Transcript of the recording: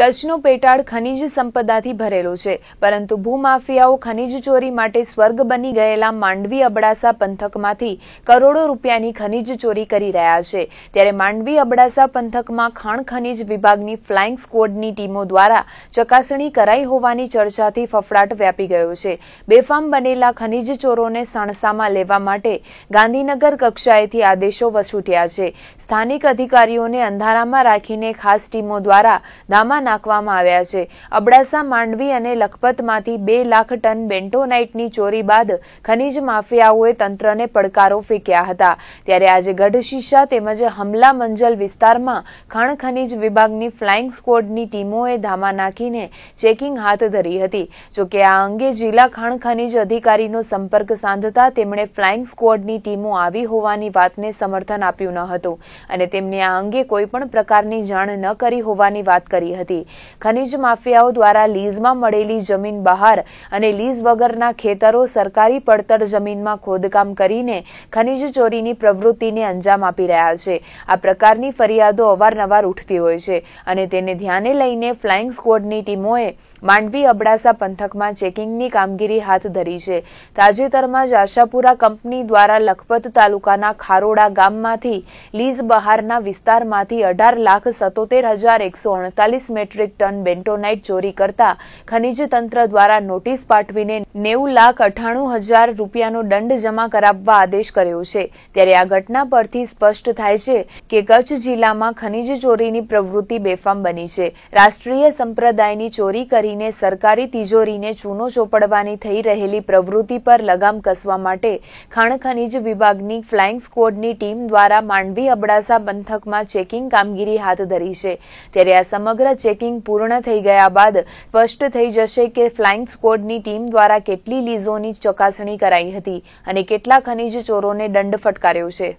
કચ્છનો પેટાળ ખનિજ સંપદાથી ભરેલો છે પરંતુ ભૂમાફિયાઓ ખનિજ ચોરી માટે સ્વર્ગ બની ગયેલા માંડવી અબડાસા પંથકમાંથી કરોડો રૂપિયાની ખનિજ ચોરી કરી રહ્યા છે ત્યારે માંડવી અબડાસા પંથકમાં ખાણ ખનિજ વિભાગની ફ્લાઇંગ સ્કવોડની ટીમો દ્વારા ચકાસણી કરાઈ હોવાની ચર્ચાથી ફફડાટ વ્યાપી ગયો છે બેફામ બનેલા ખનિજ ચોરોને સણસામાં લેવા માટે ગાંધીનગર કક્ષાએથી આદેશો વસૂટ્યા છે સ્થાનિક અધિકારીઓને અંધારામાં રાખીને ખાસ ટીમો દ્વારા ધામા નાખવામાં આવ્યા છે અબડાસા માંડવી અને લખપતમાંથી બે લાખ ટન બેન્ટોનાઇટની ચોરી બાદ ખનીજ માફિયાઓએ તંત્રને પડકારો ફેંક્યા હતા ત્યારે આજે ગઢશીશા તેમજ હમલા મંજલ વિસ્તારમાં ખાણ ખનીજ વિભાગની ફ્લાઇંગ સ્કવોડની ટીમોએ ધામા નાખીને ચેકિંગ હાથ ધરી હતી જોકે આ અંગે જિલ્લા ખાણ ખનીજ અધિકારીનો સંપર્ક સાંધતા તેમણે ફ્લાઇંગ સ્કવોડની ટીમો આવી હોવાની વાતને સમર્થન આપ્યું ન હતું અને તેમને આ અંગે કોઈપણ પ્રકારની જાણ ન કરી હોવાની વાત કરી હતી હતી ખનીજ માફિયાઓ દ્વારા લીઝમાં મળેલી જમીન બહાર અને લીઝ વગરના ખેતરો સરકારી પડતર જમીનમાં ખોદકામ કરીને ખનીજ ચોરીની પ્રવૃત્તિને અંજામ આપી રહ્યા છે આ પ્રકારની ફરિયાદો અવારનવાર ઉઠતી હોય છે અને તેને ધ્યાને લઈને ફ્લાઇંગ સ્કવોડની ટીમોએ માંડવી અબડાસા પંથકમાં ચેકિંગની કામગીરી હાથ ધરી છે તાજેતરમાં જ આશાપુરા કંપની દ્વારા લખપત તાલુકાના ખારોડા ગામમાંથી લીઝ બહારના વિસ્તારમાંથી અઢાર લાખ સત્તોતેર હજાર એકસો અડતાલીસ મેટ્રિક ટન બેન્ટોનાઇટ ચોરી કરતા ખનીજ તંત્ર દ્વારા નોટિસ પાઠવીને નેવું લાખ અઠાણું હજાર રૂપિયાનો દંડ જમા કરાવવા આદેશ કર્યો છે ત્યારે આ ઘટના પરથી સ્પષ્ટ થાય છે કે કચ્છ જિલ્લામાં ખનીજ ચોરીની પ્રવૃત્તિ બેફામ બની છે રાષ્ટ્રીય સંપ્રદાયની ચોરી કરીને સરકારી તિજોરીને ચૂનો ચોપડવાની થઈ રહેલી પ્રવૃત્તિ પર લગામ કસવા માટે ખાણ ખનીજ વિભાગની ફ્લાઇંગ સ્કવોડની ટીમ દ્વારા માંડવી અબડાસા પંથકમાં ચેકિંગ કામગીરી હાથ ધરી છે ત્યારે આ સમગ્ર ચેક ચેકિંગ પૂર્ણ થઈ ગયા બાદ સ્પષ્ટ થઈ જશે કે ફ્લાઇંગ સ્કવોડની ટીમ દ્વારા કેટલી લીઝોની ચકાસણી કરાઈ હતી અને કેટલા ખનીજ ચોરોને દંડ ફટકાર્યો છે